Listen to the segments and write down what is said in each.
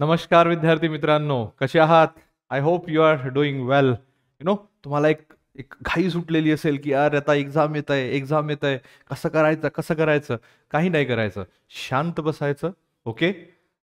नमस्कार विद्यार्थी मित्रांनो कसे आहात I hope you are doing well you know तुम्हाला एक एक घाई सुटलेली असेल की अरे आता एक्झाम येत आहे एक्झाम येत आहे कसं करायचं कसं करायचं काही नाही करायचं शांत बसायचं ओके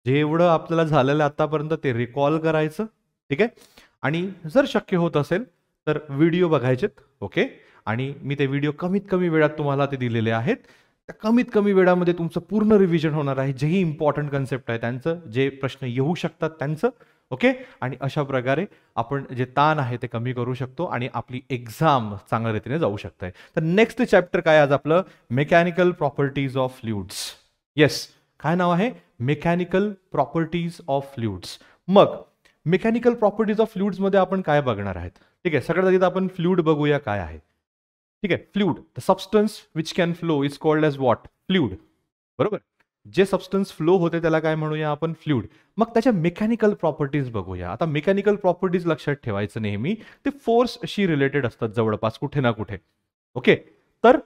जेवढं आपल्याला झालेलं आतापर्यंत ते रिकॉल करायचं ठीक आहे आणि जर शक्य होत असेल तर व्हिडिओ बघायचेत ओके आणि मी ते व्हिडिओ कमीत कमी वेळात तुम्हाला ते दिलेले आहेत त्या कमीत कमी वेळामध्ये तुमचं पूर्ण रिव्हिजन होणार आहे जेही इम्पॉर्टंट कन्सेप्ट आहे त्यांचं जे प्रश्न येऊ शकतात त्यांचं ओके आणि अशा प्रकारे आपण जे ताण आहे ते कमी करू शकतो आणि आपली एक्झाम चांगल्या रीतीने जाऊ शकते तर नेक्स्ट चॅप्टर काय आज आपलं mechanical properties of fluids yes काय नाव आहे मेकॅनिकल प्रॉपर्टीज ऑफ फ्ल्युड्स मग मेकॅनिकल प्रॉपर्टीज ऑफ फ्ल्युड्समध्ये आपण काय बघणार आहेत ठीक आहे सगळ्यात आधी आपण फ्ल्यूड बघूया काय आहे ठीक आहे fluid the substance which can flow is called as what fluid बरोबर जे सबस्टन्स फ्लो होते त्याला काय म्हणूया आपण फ्लुइड मग त्याच्या मेकॅनिकल प्रॉपर्टीज बघूया आता मेकॅनिकल प्रॉपर्टीज लक्षात ठेवायचं नेहमी ते फोर्सशी रिलेटेड असतात जवळपास कुठे ना कुठे ओके तर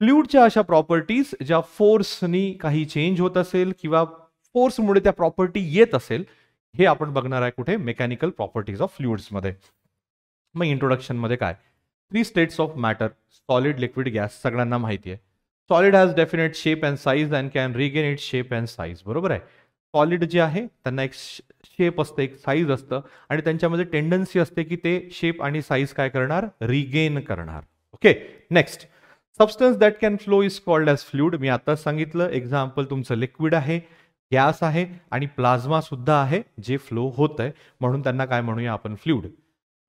फ्ल्युडच्या अशा प्रॉपर्टीज ज्या फोर्सनी काही चेंज होत असेल किंवा फोर्समुळे त्या प्रॉपर्टी येत असेल हे आपण बघणार आहे कुठे मेकॅनिकल प्रॉपर्टीज ऑफ फ्ल्युइड्समध्ये मग इंट्रोडक्शनमध्ये काय three states of matter solid liquid gas सगळ्यांना माहिती आहे solid has definite shape and size and can regain it shape and size बरोबर आहे सॉलिड जे आहे त्यांना एक शेप असतं एक साईज असतं आणि त्यांच्यामध्ये टेंडन्सी असते की ते शेप आणि साईज काय करणार रिगेन करणार okay next substance that can flow is called as fluid मी आता सांगितलं एक्झाम्पल तुमचं लिक्विड आहे गॅस आहे आणि प्लाझ्मा सुद्धा आहे जे फ्लो होत आहे म्हणून त्यांना काय म्हणूया आपण फ्ल्युड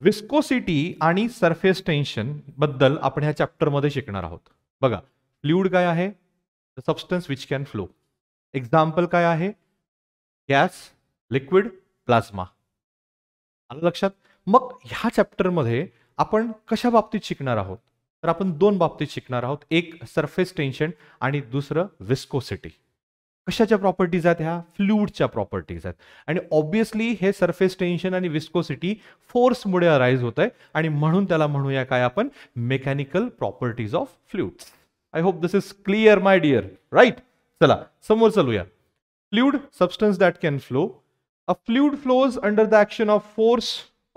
विस्कोसिटी आणि सरफेस टेन्शन बद्दल आपण ह्या चॅप्टरमध्ये शिकणार आहोत बघा फ्ल्युड काय आहे substance which can flow example काय आहे गॅस लिक्विड प्लाझ्मा आलं लक्षात मग ह्या चॅप्टरमध्ये आपण कशा बाबतीत शिकणार आहोत तर आपण दोन बाबतीत शिकणार आहोत एक सरफेस टेन्शन आणि दुसरं विस्कोसिटी कशाच्या प्रॉपर्टीज आहेत ह्या फ्लूडच्या प्रॉपर्टीज आहेत आणि ऑब्विसली हे सरफेस टेन्शन आणि विस्कोसिटी फोर्समुळे अराईज होत आहे आणि म्हणून त्याला म्हणूया काय आपण mechanical properties of fluid I hope this is clear my dear right चला समोर चालूया fluid substance that can flow a fluid flows under the action of force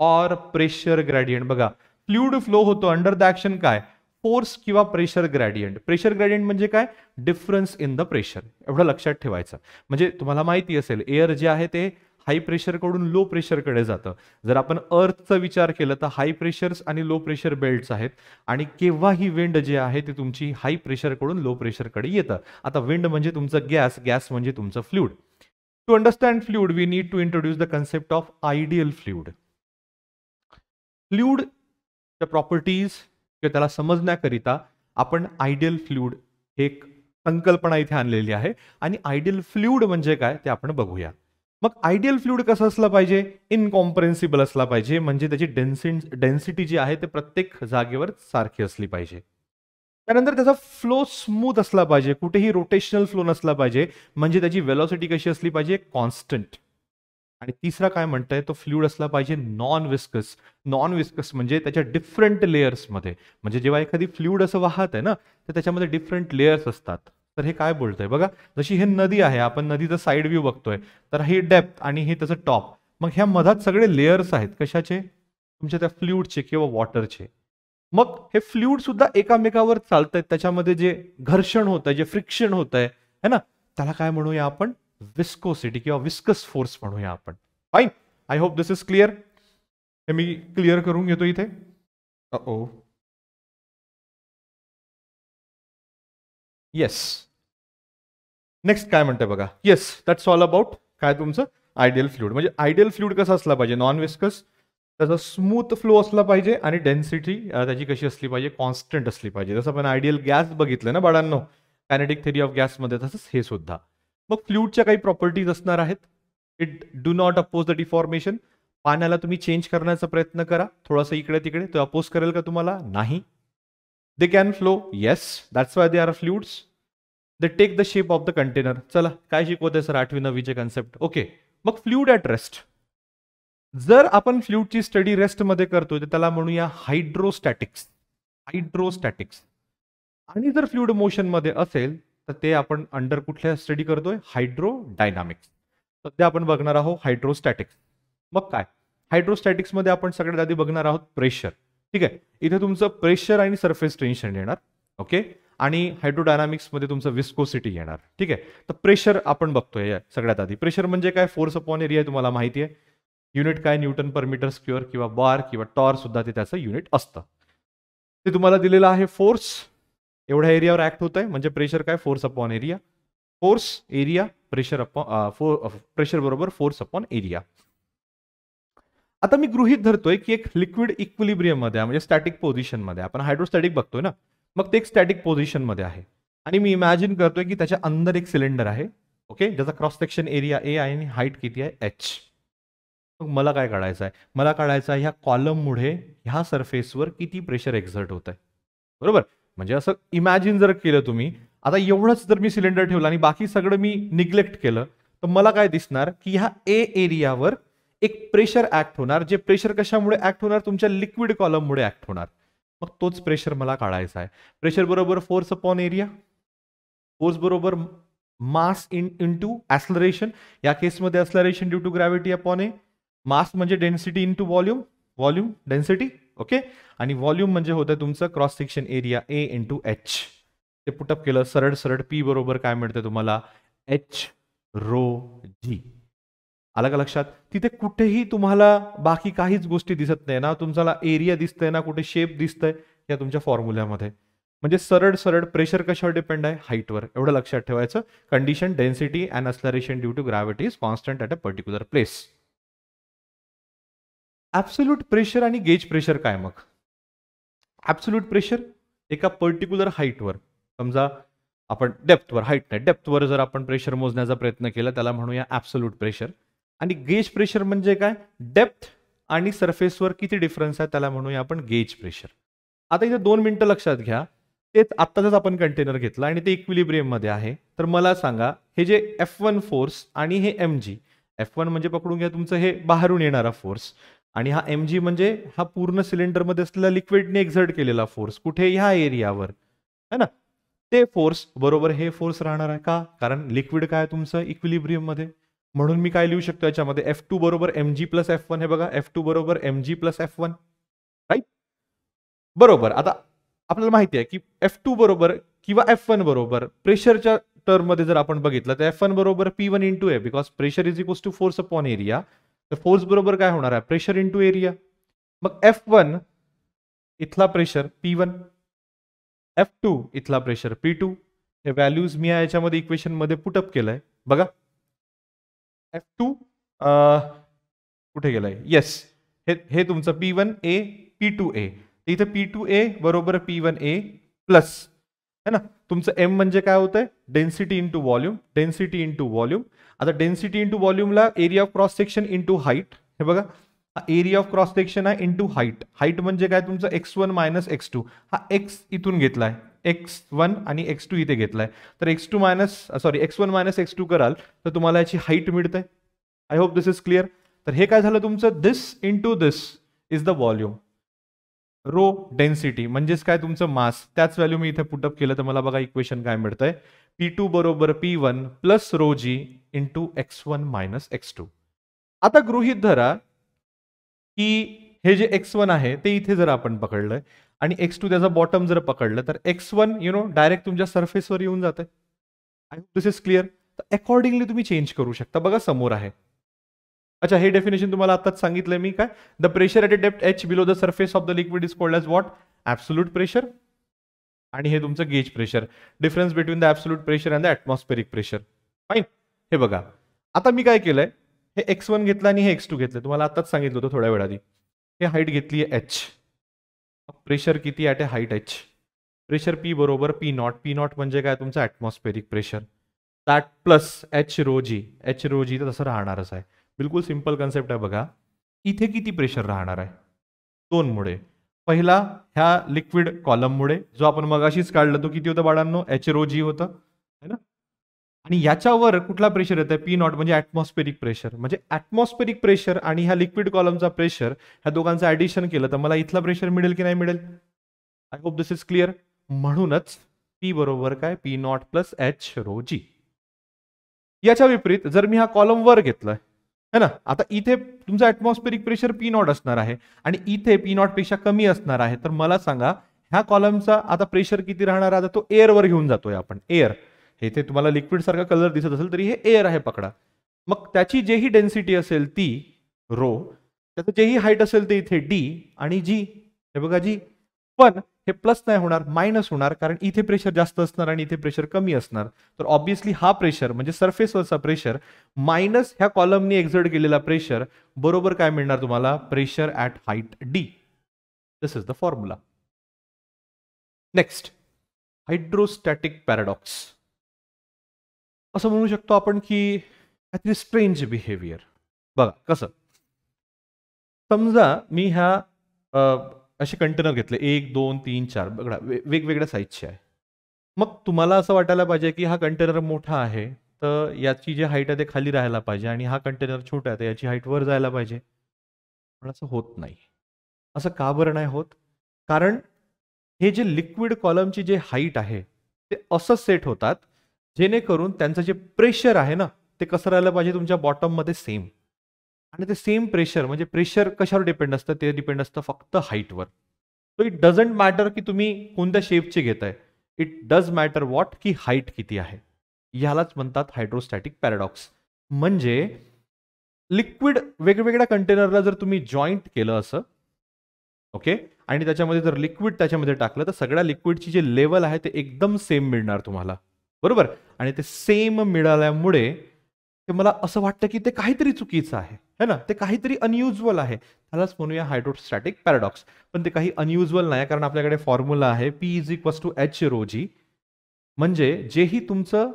or pressure gradient बघा फ्ल्युड फ्लो होतो अंडर द ऍक्शन काय force किंवा pressure gradient pressure gradient म्हणजे काय difference in the pressure एवढं लक्षात ठेवायचं म्हणजे तुम्हाला माहिती असेल एअर जे आहे ते हाय प्रेशरकडून लो प्रेशरकडे जातं जर आपण अर्थचा विचार केला तर हाय प्रेशर्स आणि लो प्रेशर बेल्ट्स आहेत आणि केव्हा ही विंड जे आहे ते तुमची हाय प्रेशरकडून लो प्रेशरकडे येतं आता विंड म्हणजे तुमचं गॅस गॅस म्हणजे तुमचं fluid to understand fluid we need to introduce the concept of ideal fluid fluid the properties किंवा त्याला समजण्याकरिता आपण आयडियल हे एक संकल्पना इथे आणलेली आहे आणि आयडियल फ्ल्यूड म्हणजे काय ते आपण बघूया मग आयडियल फ्लुइड कसं असलं पाहिजे इनकॉम्प्रेन्सिबल असला पाहिजे म्हणजे त्याची डेन्सि डेन्सिटी जी आहे ते प्रत्येक जागेवर सारखी असली पाहिजे त्यानंतर त्याचा फ्लो स्मूथ असला पाहिजे कुठेही रोटेशनल फ्लो नसला पाहिजे म्हणजे त्याची वेलॉसिटी कशी असली पाहिजे कॉन्स्टंट आणि तिसरा काय म्हणतंय तो फ्ल्युड असला पाहिजे नॉन विस्कस नॉन विस्कस म्हणजे त्याच्या डिफरंट लेयर्समध्ये म्हणजे जेव्हा एखादी फ्ल्यूड असं वाहत आहे ना तर त्याच्यामध्ये डिफरंट लेयर्स असतात तर हे काय बोलतंय बघा जशी हे नदी आहे आपण नदीचा साईड व्ह्यू बघतोय तर ही डेप्थ आणि हे त्याचं टॉप मग ह्या मधात सगळे लेयर्स आहेत कशाचे तुमच्या त्या फ्ल्यूडचे किंवा वॉटरचे मग हे फ्ल्यूड सुद्धा एकामेकावर चालतंय त्याच्यामध्ये जे घर्षण होत आहे जे फ्रिक्शन होत आहे ना त्याला काय म्हणूया आपण विस्कोसिटी किंवा विस्कस फोर्स म्हणूया आपण fine I hope this is clear हे मी क्लिअर करून घेतो इथे ओ येस नेक्स्ट काय म्हणतंय बघा येस दॅट्स ऑल अबाउट काय तुमचं आयडियल फ्लूड म्हणजे आयडियल फ्लूड कसा असला पाहिजे नॉन विस्कस त्याचा स्मूथ फ्लो असला पाहिजे आणि डेन्सिटी त्याची कशी असली पाहिजे कॉन्स्टंट असली पाहिजे जसं आपण आयडियल गॅस बघितलं ना बाळांनो कॅनेटिक थेरी ऑफ गॅसमध्ये तसंच हे सुद्धा मग फ्ल्यूडच्या काही प्रॉपर्टीज असणार आहेत it do not oppose the deformation पाण्याला तुम्ही चेंज करण्याचा प्रयत्न करा थोडासा इकडे तिकडे तो अपोज करेल का तुम्हाला नाही they can flow yes that's why they are fluids they take the shape of the container चला काय आहे सर आठवी नववीचे कन्सेप्ट ओके मग फ्ल्यूड ॲट रेस्ट जर आपण फ्ल्यूडची स्टडी रेस्टमध्ये करतोय तर त्याला म्हणूया हायड्रोस्टॅटिक्स हायड्रोस्टॅटिक्स आणि जर फ्ल्यूड मोशनमध्ये असेल तर ते आपण अंडर कुठल्या स्टडी करतोय हायड्रो डायनामिक्स सध्या आपण बघणार आहोत हायड्रोस्टॅटिक्स मग काय हायड्रोस्टॅटिक्समध्ये आपण सगळ्यात आधी बघणार आहोत प्रेशर ठीक आहे इथे तुमचं प्रेशर आणि सरफेस टेन्शन येणार ओके आणि हायड्रोडायनामिक्समध्ये तुमचं विस्कोसिटी येणार ठीक आहे तर प्रेशर आपण बघतोय सगळ्यात आधी प्रेशर म्हणजे काय फोर्स अपॉन एरिया तुम्हाला माहिती आहे युनिट काय न्यूटन पर मीटर स्क्युअर किंवा बार किंवा टॉर सुद्धा ते त्याचं युनिट असतं ते तुम्हाला दिलेलं आहे फोर्स एवढ्या एरियावर ऍक्ट होत आहे म्हणजे प्रेशर काय force upon area force area pressure upon pressure बरोबर फोर्स अपॉन एरिया आता मी गृहित धरतोय की एक लिक्विड इक्विलिब्रियम मध्ये म्हणजे स्टॅटिक मध्ये आपण हायड्रोस्टॅटिक बघतोय ना मग ते एक स्टॅटिक मध्ये आहे आणि मी इमॅजिन करतोय की त्याच्या अंदर एक सिलेंडर आहे ओके ज्याचा क्रॉस सेक्शन एरिया ए आहे आणि हाईट किती आहे एच मग मला काय काढायचं आहे मला काढायचं आहे ह्या मुळे ह्या सरफेसवर किती प्रेशर एक्झर्ट होत आहे बरोबर म्हणजे असं इमॅजिन जर केलं तुम्ही आता एवढंच जर मी सिलेंडर ठेवलं आणि बाकी सगळं मी निग्लेक्ट केलं तर मला काय दिसणार की ह्या ए एरियावर एक प्रेशर ऍक्ट होणार जे प्रेशर कशामुळे ऍक्ट होणार तुमच्या लिक्विड कॉलममुळे ऍक्ट होणार मग तोच प्रेशर मला काढायचा आहे प्रेशर बरोबर फोर्स अपॉन एरिया फोर्स बरोबर मास इन टू ॲसलरेशन या केसमध्ये acceleration due to gravity upon a mass म्हणजे density into volume volume density okay आणि व्हॉल्यूम म्हणजे होतं तुमचं cross section area A into H ते पुटअप केलं सरळ सरळ पी बरोबर काय मिळतं तुम्हाला एच रो जी आला का लक्षात तिथे कुठेही तुम्हाला बाकी काहीच गोष्टी दिसत नाही ना तुम्हाला एरिया दिसतंय ना कुठे शेप दिसतंय या तुमच्या फॉर्म्युल्यामध्ये म्हणजे सरळ सरळ प्रेशर कशावर डिपेंड आहे हाईटवर एवढं लक्षात ठेवायचं condition density and acceleration due to gravity is constant at a particular place absolute pressure आणि गेज प्रेशर काय मग ॲब्सोल्यूट प्रेशर एका पर्टिक्युलर हाईटवर समजा आपण डेप्थवर हाईट नाही डेप्थवर जर आपण प्रेशर मोजण्याचा प्रयत्न केला त्याला म्हणूया ॲब्सोल्यूट प्रेशर आणि गेज प्रेशर म्हणजे काय डेप्थ आणि सरफेसवर किती डिफरन्स आहे त्याला म्हणूया आपण गेज प्रेशर आता इथे दोन मिनटं लक्षात घ्या ते आत्ताच आपण कंटेनर घेतला आणि ते इक्विलिब्रियममध्ये आहे तर मला सांगा हे जे एफ वन फोर्स आणि हे एम जी एफ वन म्हणजे पकडून घ्या तुमचं हे बाहेरून येणारा फोर्स आणि हा एम जी म्हणजे हा पूर्ण सिलेंडरमध्ये असलेला लिक्विडने एक्झर्ट केलेला फोर्स कुठे ह्या एरियावर है ना ते फोर्स बरोबर हे फोर्स राहणार आहे का कारण लिक्विड काय तुमचं इक्विलिब्रियम मध्ये म्हणून मी काय लिहू शकतो याच्यामध्ये एफ टू बरोबर M G plus F one हे बघा एफ टू बरोबर M G plus F one right बरोबर आता आपल्याला माहिती आहे की एफ टू बरोबर किंवा एफ वन बरोबर प्रेशरच्या टर्ममध्ये जर आपण बघितलं तर एफ वन बरोबर P one two A because pressure is equals to force upon area तर फोर्स बरोबर काय होणार आहे प्रेशर इंटू एरिया मग एफ वन इथला pressure P one F two इथला प्रेशर पी टू हे व्हॅल्यूज मी याच्यामध्ये इक्वेशनमध्ये पुटअप केलंय बघा एफ टू कुठे गेलाय येस हे हे तुमचं P one A P two A P two A बरोबर पी वन ए प्लस है ना तुमचं एम म्हणजे काय होतंय density into volume density into volume आता डेन्सिटी इंटू व्हॉल्यूमला area of cross section into height हे बघा एरिया ऑफ क्रॉस सेक्शन आहे इंटू हाईट हाईट म्हणजे काय तुमचं X one minus X two हा एक्स इथून घेतलाय एक्स वन आणि एक्स टू इथे घेतलाय तर X two minus sorry X one minus X two कराल तर तुम्हाला याची हाईट मिळते I hope this is clear तर हे काय झालं तुमचं this into this is the volume rho density म्हणजेच काय तुमचं मास त्याच व्हॅल्यू मी इथे पुटअप केलं तर मला बघा इक्वेशन काय मिळतंय पी टू बरोबर P one plus rho G into X one minus X two आता गृहित धरा की हे जे एक्स वन आहे ते इथे जर आपण पकडलंय आणि एक्स टू त्याचा बॉटम जर पकडलं तर X one you know direct तुमच्या सरफेसवर येऊन जाते I hope this is clear तर अकॉर्डिंगली तुम्ही चेंज करू शकता बघा समोर आहे अच्छा हे डेफिनेशन तुम्हाला आताच सांगितलं मी काय the pressure at a depth H below the surface of the liquid is called as what absolute pressure आणि हे तुमचं gauge pressure difference between the absolute pressure and the atmospheric pressure fine हे बघा आता मी काय केलंय हे एक्स वन घेतलं आणि हे एक्स टू घेतलं तुम्हाला आताच सांगितलं होतं थोड्या आधी हे हाईट घेतली आहे एच प्रेशर किती at a height H pressure P बरोबर पी नॉट पी नॉट म्हणजे काय तुमचं atmospheric pressure that plus H rho g H rho g तर तसं राहणारच आहे बिलकुल सिम्पल कन्सेप्ट आहे बघा इथे किती प्रेशर राहणार आहे दोनमुळे पहिला ह्या लिक्विड कॉलममुळे जो आपण मग अशीच काढलं तो किती होता बाळांनो एच रो जी होतं है ना आणि याच्यावर कुठला प्रेशर येतं पी नॉट म्हणजे ॲटमॉस्फेरिक प्रेशर म्हणजे ॲटमॉस्फेरिक प्रेशर आणि ह्या लिक्विड कॉलमचा प्रेशर ह्या दोघांचं ॲडिशन केलं तर मला इथला प्रेशर मिळेल की नाही मिळेल I hope this is clear म्हणूनच पी बरोबर काय P not plus H rho G याच्या विपरीत जर मी हा कॉलम वर घेतलाय है ना आता इथे तुमचा ॲटमॉस्फिरिक प्रेशर पी नॉट असणार आहे आणि इथे पी पेक्षा कमी असणार आहे तर मला सांगा ह्या कॉलमचा आता प्रेशर किती राहणार आता तो एअरवर घेऊन जातोय आपण एअर हे तुम्हाला लिक्विड सारखा कलर दिसत असेल तरी हे एअर आहे पकडा मग त्याची जेही डेन्सिटी असेल ती रो त्याचं जेही हाईट असेल ते इथे डी आणि जी हे बघा जी पण हे प्लस नाही होणार मायनस होणार कारण इथे प्रेशर जास्त असणार आणि इथे प्रेशर कमी असणार तर ऑब्व्हियसली हा प्रेशर म्हणजे सरफेसवरचा प्रेशर मायनस ह्या कॉलमनी एक्झर्ट केलेला प्रेशर बरोबर काय मिळणार तुम्हाला pressure at height D this is the formula next hydrostatic paradox असं म्हणू शकतो आपण की काहीतरी स्ट्रेंज बिहेवियर बघा कसं समजा मी ह्या असे कंटेनर घेतले एक दोन तीन चार बघा वेगवेगळ्या साईजचे आहे मग तुम्हाला असं वाटायला पाहिजे की हा कंटेनर मोठा आहे तर याची जी हाईट आहे ते खाली राहायला पाहिजे आणि हा कंटेनर छोटा आहे तर याची हाईट वर जायला पाहिजे पण असं होत नाही असं का बरं नाही होत कारण हे जे लिक्विड कॉलमची जे हाईट आहे ते असं सेट होतात जेणेकरून त्यांचं जे प्रेशर आहे ना ते कसं राहिलं पाहिजे तुमच्या बॉटममध्ये सेम आणि ते सेम प्रेशर म्हणजे प्रेशर कशावर डिपेंड असतं ते डिपेंड असतं फक्त हाईटवर सो इट डझंट मॅटर की तुम्ही कोणत्या शेपचे घेताय इट डज मॅटर वॉट की हाईट किती आहे यालाच म्हणतात हायड्रोस्टॅटिक पॅराडॉक्स म्हणजे लिक्विड वेगवेगळ्या कंटेनरला जर तुम्ही जॉईंट केलं असं ओके आणि त्याच्यामध्ये जर लिक्विड त्याच्यामध्ये टाकलं तर सगळ्या लिक्विडची जे लेवल आहे ते एकदम सेम मिळणार तुम्हाला बरोबर आणि ते सेम मिळाल्यामुळे ते मला असं वाटतं की ते काहीतरी चुकीचं आहे है ना ते काहीतरी अनयुजल आहे त्यालाच म्हणूया हायड्रोस्टॅटिक पॅराडॉक्स पण ते काही अनयुजल नाही कारण आपल्याकडे फॉर्म्युला आहे P is equals to H rho g म्हणजे जेही तुमचं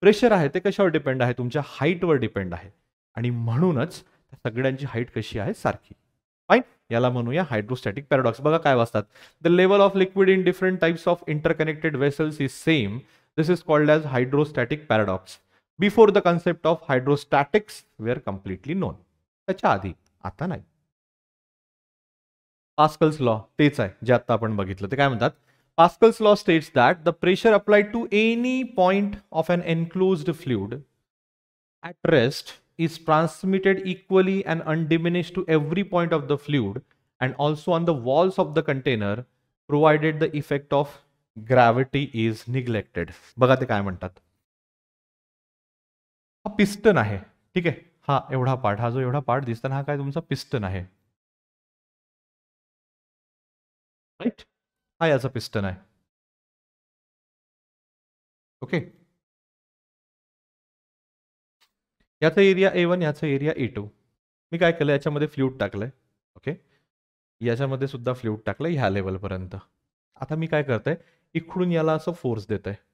प्रेशर आहे ते कशावर डिपेंड आहे तुमच्या हाईटवर डिपेंड आहे आणि म्हणूनच सगळ्यांची हाईट कशी आहे सारखी फाईन याला म्हणूया हायड्रोस्टॅटिक पॅराडॉक्स बघा काय वाचतात the level of liquid in different types of interconnected vessels is same this is called as hydrostatic paradox before the concept of hydrostatics are completely known त्याच्या आधी आता नाही पास्कल्स लॉ तेच आहे जे आता आपण बघितलं Pascal's law states that the pressure applied to any point of an enclosed fluid at rest is transmitted equally and undiminished to every point of the fluid and also on the walls of the container provided the effect of gravity is neglected बघा ते piston आहे ठीक है हा एवढा part हा जो एवढा पार्ट दिसताना हा काय तुमचा पिस्टन आहे राईट हा याचा पिस्टन आहे ओके याचा एरिया ए वन याचा एरिया ए टू मी काय केलं याच्यामध्ये फ्ल्यूट टाकलंय ओके याच्यामध्ये सुद्धा फ्ल्यूट टाकलं ह्या लेवलपर्यंत आता मी काय करतोय इकडून याला असं फोर्स देत आहे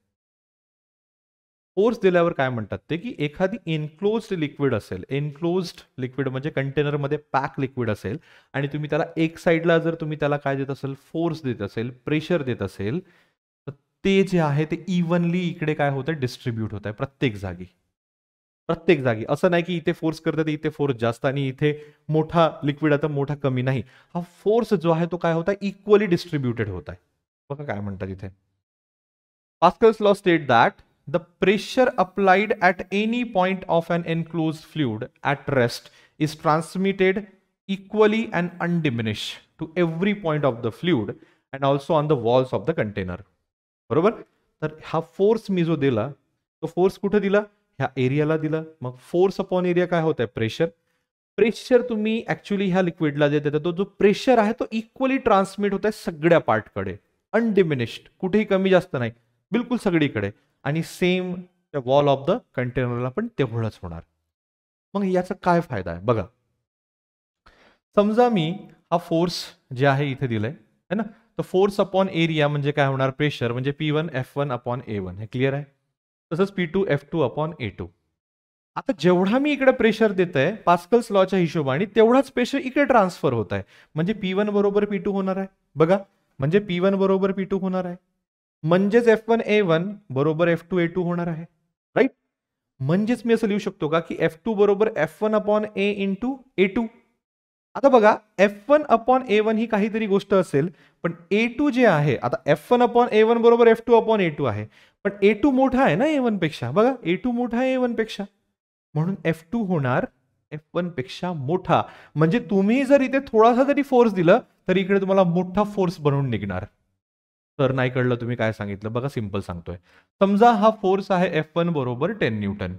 फोर्स दिल्यावर काय म्हणतात ते की एखादी एनक्लोज्ड लिक्विड असेल एनक्लोज्ड लिक्विड म्हणजे कंटेनरमध्ये पॅक लिक्विड असेल आणि तुम्ही त्याला एक साईडला जर तुम्ही त्याला काय देत असेल फोर्स देत असेल प्रेशर देत असेल तर ते जे आहे ते इव्हनली इकडे काय आहे डिस्ट्रीब्यूट होत आहे प्रत्येक जागी प्रत्येक जागी असं नाही की इथे फोर्स करतात इथे फोर्स जास्त आणि इथे मोठा लिक्विड आता मोठा कमी नाही हा फोर्स जो आहे तो काय होता इक्वली डिस्ट्रीब्युटेड होत आहे बघा काय म्हणतात इथे Pascal's law state that the pressure applied at any point of an enclosed fluid at rest is transmitted equally and undiminished to every point of the fluid and also on the walls of the container. बरोबर तर हा force me जो दिला तो force कुठे दिला ह्या एरियाला दिला मग फोर्स अपॉन एरिया काय होत आहे प्रेशर प्रेशर तुम्ही ऍक्च्युली ह्या लिक्विडला जे देता तो जो प्रेशर आहे तो इक्वली ट्रान्समिट होत आहे सगळ्या पार्टकडे अनडिमिनिश्ड कुठेही कमी जास्त नाही बिलकुल सगळीकडे आणि सेम त्या वॉल ऑफ द कंटेनरला पण तेवढंच होणार मग याचा काय फायदा आहे बघा समजा मी हा फोर्स जे आहे इथे दिलाय है ना तर फोर्स अपॉन एरिया म्हणजे काय होणार प्रेशर म्हणजे P one F one upon A one हे क्लिअर आहे तसंच P two F two upon A two आता जेवढा मी इकडे प्रेशर देत आहे पास्कल्स लॉच्या हिशोबाने तेवढाच प्रेशर इकडे ट्रान्सफर होत आहे म्हणजे पी वन बरोबर पी टू होणार आहे बघा म्हणजे पी वन बरोबर पी टू होणार आहे म्हणजेच एफ वन ए वन बरोबर एफ टू ए टू होणार आहे राईट म्हणजेच मी असं लिहू शकतो का की एफ टू बरोबर F one upon A into A two आता बघा F one upon A one ही काहीतरी गोष्ट असेल पण ए टू जे आहे आता F one upon A one बरोबर F two upon A two आहे पण ए टू मोठा आहे ना ए वन पेक्षा बघा ए टू मोठा आहे ए वन पेक्षा म्हणून एफ टू होणार एफ वन पेक्षा मोठा म्हणजे तुम्ही जर इथे थोडासा जरी फोर्स दिला तर इकडे तुम्हाला मोठा फोर्स बनवून निघणार तर नाही कळलं तुम्ही काय सांगितलं बघा सिंपल सांगतोय समजा हा फोर्स आहे एफ वन बरोबर टेन न्यूटन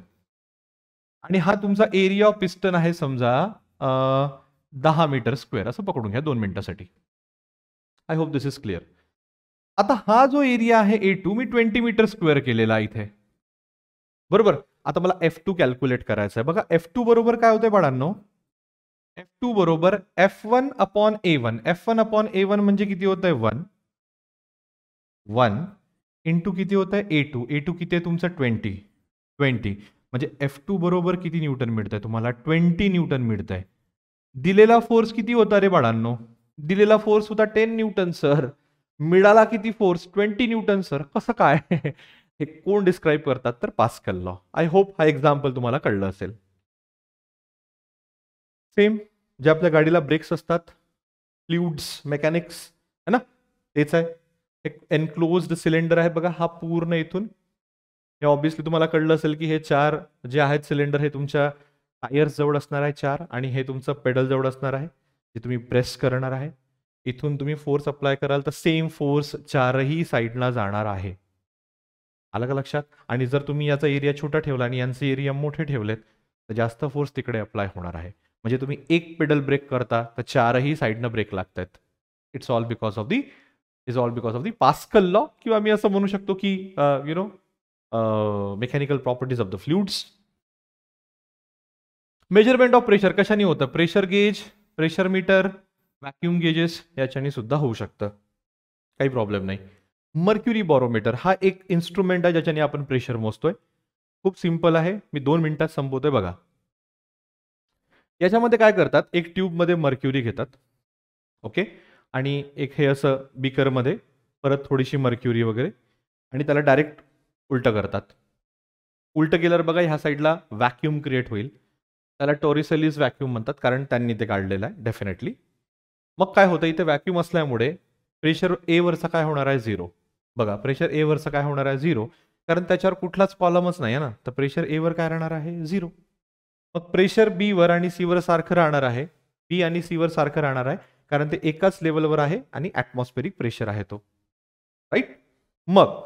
आणि हा तुमचा एरिया ऑफ पिस्टन आहे समजा दहा मीटर स्क्वेअर असं पकडून घ्या दोन मिनिटासाठी I hope this is clear आता हा जो एरिया आहे ए टू मी ट्वेंटी मीटर स्क्वेअर केलेला इथे बरोबर आता मला एफ टू कॅल्क्युलेट करायचं आहे बघा एफ टू बरोबर काय होते बाळांनो एफ टू बरोबर F one upon A one F one upon A one म्हणजे किती होतंय वन वन इंटू किती होतं ए टू ए टू किती आहे तुमचं ट्वेंटी ट्वेंटी म्हणजे एफ टू बरोबर किती न्यूटन मिळतं आहे तुम्हाला ट्वेंटी न्यूटन मिळतं आहे दिलेला फोर्स किती होता रे बाळांनो दिलेला फोर्स होता टेन न्यूटन सर मिळाला किती फोर्स ट्वेंटी न्यूटन सर कसं काय हे कोण डिस्क्राईब करतात तर पास्कल लॉ आय होप हा एक्झाम्पल तुम्हाला कळलं असेल सेम जे आपल्या गाडीला ब्रेक्स असतात फ्ल्युड्स मेकॅनिक्स है ना तेच आहे एक एनक्लोज्ड सिलेंडर आहे बघा हा पूर्ण इथून हे ऑब्विसली तुम्हाला कळलं असेल की हे चार जे आहेत सिलेंडर हे तुमच्या टायर्स जवळ असणार आहे चार आणि हे तुमचं पेडल जवळ असणार आहे जे तुम्ही प्रेस करणार आहे इथून तुम्ही फोर्स अप्लाय कराल तर सेम फोर्स चारही साईडला जाणार आहे आलं का लक्षात आणि जर तुम्ही याचा एरिया छोटा ठेवला आणि यांचे एरिया मोठे ठेवलेत तर जास्त फोर्स तिकडे अप्लाय होणार आहे म्हणजे तुम्ही एक पेडल ब्रेक करता तर चारही साईडनं ब्रेक लागत आहेत it's all because of the is all because of the Pascal law किंवा मी असं म्हणू शकतो की you know mechanical properties of the fluids measurement of pressure कशाने होतं pressure gauge pressure meter vacuum gauges याच्यानी सुद्धा होऊ शकतं काही प्रॉब्लेम नाही मर्क्युरी बॉरोमीटर हा एक इन्स्ट्रुमेंट आहे ज्याच्याने आपण प्रेशर मोजतोय खूप सिम्पल आहे मी दोन मिनिटात संपवतोय बघा याच्यामध्ये काय करतात एक ट्यूबमध्ये मर्क्युरी घेतात ओके आणि एक हे असं बीकरमध्ये परत थोडीशी मर्क्युरी वगैरे आणि त्याला डायरेक्ट उलटं करतात उलटं केल्यावर बघा ह्या साईडला व्हॅक्यूम क्रिएट होईल त्याला टोरिसेलिस व्हॅक्यूम म्हणतात कारण त्यांनी ते काढलेलं आहे डेफिनेटली मग काय होतं इथे व्हॅक्यूम असल्यामुळे प्रेशर एवरचा काय होणार आहे झिरो बघा प्रेशर एवरचा काय होणार आहे झिरो कारण त्याच्यावर कुठलाच कॉलमच नाही आहे ना तर प्रेशर एवर काय राहणार आहे झिरो मग प्रेशर बीवर आणि सीवर सारखं राहणार आहे बी आणि सीवर सारखं राहणार आहे कारण ते एकाच लेवलवर आहे आणि ॲटमॉस्फेरिक प्रेशर आहे तो राईट मग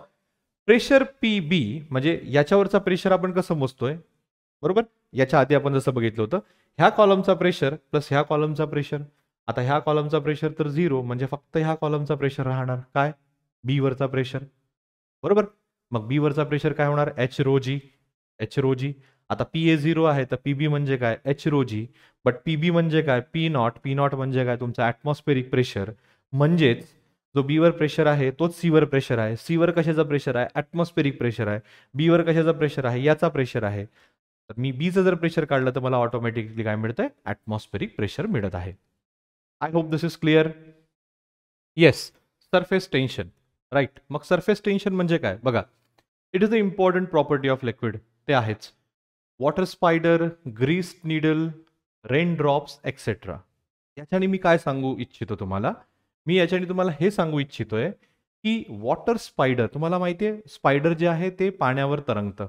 प्रेशर पी बी म्हणजे याच्यावरचा प्रेशर आपण कसं मोजतोय बरोबर याच्या आधी आपण जसं बघितलं होतं ह्या कॉलमचा प्रेशर प्लस ह्या कॉलमचा प्रेशर आता ह्या कॉलमचा प्रेशर तर झिरो म्हणजे फक्त ह्या कॉलमचा प्रेशर राहणार काय बी वरचा प्रेशर बरोबर मग बी वरचा प्रेशर काय होणार एच रोजी एच रोजी आता पी ए झिरो आहे तर पी बी म्हणजे काय एच रोजी बट पी बी म्हणजे काय पी नॉट पी नॉट म्हणजे काय तुमचा ॲटमॉस्फेरिक प्रेशर म्हणजेच जो बीवर प्रेशर आहे तोच सीवर प्रेशर आहे सीवर कशाचा प्रेशर आहे ॲटमॉस्फेरिक प्रेशर आहे बीवर कशाचा प्रेशर आहे याचा प्रेशर आहे तर मी बीचं जर प्रेशर काढलं तर मला ऑटोमॅटिकली काय मिळतंय ॲटमॉस्फेरिक प्रेशर मिळत आहे I hope this is clear yes surface tension right मग सरफेस टेन्शन म्हणजे काय बघा it is the important property of liquid ते आहेच water spider grease needle rain drops etcetera याच्याने मी काय सांगू इच्छितो तुम्हाला मी याच्याने तुम्हाला हे सांगू इच्छितो आहे की वॉटर स्पायडर तुम्हाला माहिती आहे स्पायडर जे आहे ते पाण्यावर तरंगतं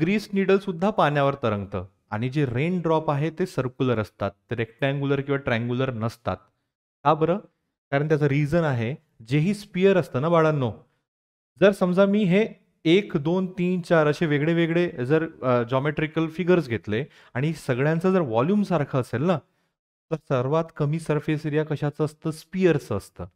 ग्रीस निडलसुद्धा पाण्यावर तरंगतं आणि जे रेन ड्रॉप आहे ते सर्क्युलर असतात ते रेक्टँग्युलर किंवा ट्रँग्युलर नसतात का बरं कारण त्याचं रिझन आहे जेही स्पियर असतं ना बाळांनो जर समजा मी हे एक दोन तीन चार असे वेगळे वेगळे जर जॉमेट्रिकल फिगर्स घेतले आणि सगळ्यांचं जर व्हॉल्यूम सारखं असेल ना तर सर्वात कमी सरफेस एरिया कशाचं असतं स्पियरचं असतं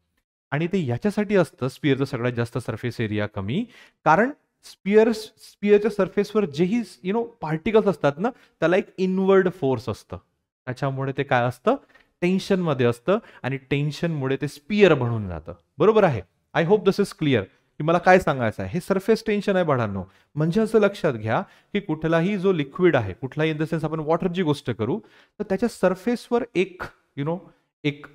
आणि ते याच्यासाठी असतं स्पियरचं सगळ्यात जास्त सरफेस एरिया कमी कारण स्पियर स्पियरच्या सरफेसवर जेही यु नो पार्टिकल्स असतात ना त्याला एक इनवर्ड फोर्स असतं त्याच्यामुळे ते काय असतं टेन्शनमध्ये असतं आणि टेन्शनमुळे ते स्पियर बनून जातं बरोबर आहे I hope this is clear की मला काय सांगायचं आहे हे सरफेस टेन्शन आहे बाळांनो म्हणजे असं लक्षात घ्या की कुठलाही जो लिक्विड आहे कुठलाही इन द सेन्स आपण वॉटरची गोष्ट करू तर त्याच्या सरफेसवर एक यु नो एक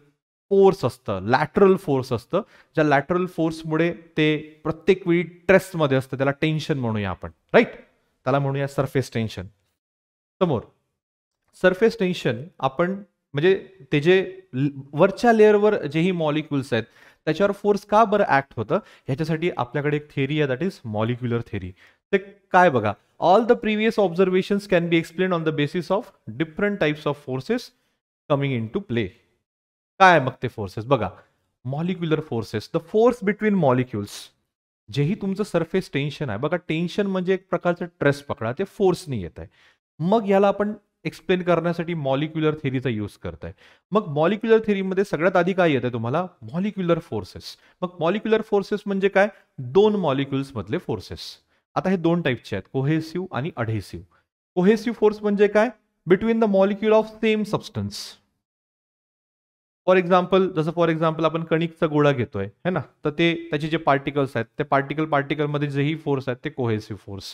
फोर्स असतं लॅटरल फोर्स असतं ज्या लॅटरल फोर्समुळे ते प्रत्येक वेळी ट्रेसमध्ये असतं त्याला टेन्शन म्हणूया आपण राईट त्याला म्हणूया सरफेस टेन्शन समोर सरफेस टेन्शन आपण म्हणजे ते जे वरच्या लेअरवर जेही मॉलिक्युल्स आहेत त्याच्यावर फोर्स का बरं ॲक्ट होतं ह्याच्यासाठी आपल्याकडे एक थेरी आहे दॅट इज मॉलिक्युलर थेरी ते काय बघा all the previous observations can be explain on the basis of different types of forces coming into play काय मग ते फोर्सेस बघा molecular forces the force between molecules जेही तुमचं सरफेस टेन्शन आहे बघा टेन्शन म्हणजे एक प्रकारचं ट्रेस पकडा ते फोर्सनी येत आहे मग याला आपण एक्सप्लेन करण्यासाठी मॉलिक्युलर थेरीचा यूज करताय मग मॉलिक्युलर थेरीमध्ये सगळ्यात आधी काय येतं तुम्हाला मॉलिक्युलर फोर्सेस मग मॉलिक्युलर फोर्सेस म्हणजे काय दोन मॉलिक्युल्स मधले फोर्सेस आता हे दोन टाईपचे आहेत कोहेसिव्ह आणि अढेसिव्ह कोहेसिव्ह फोर्स म्हणजे काय between the molecule of same substance for example जसं फॉर एक्झाम्पल आपण कणिकचा गोळा घेतोय है ना तर ते त्याचे जे पार्टिकल्स आहेत ते पार्टिकल पार्टिकलमध्ये जेही फोर्स आहेत ते कोहेसिव्ह फोर्स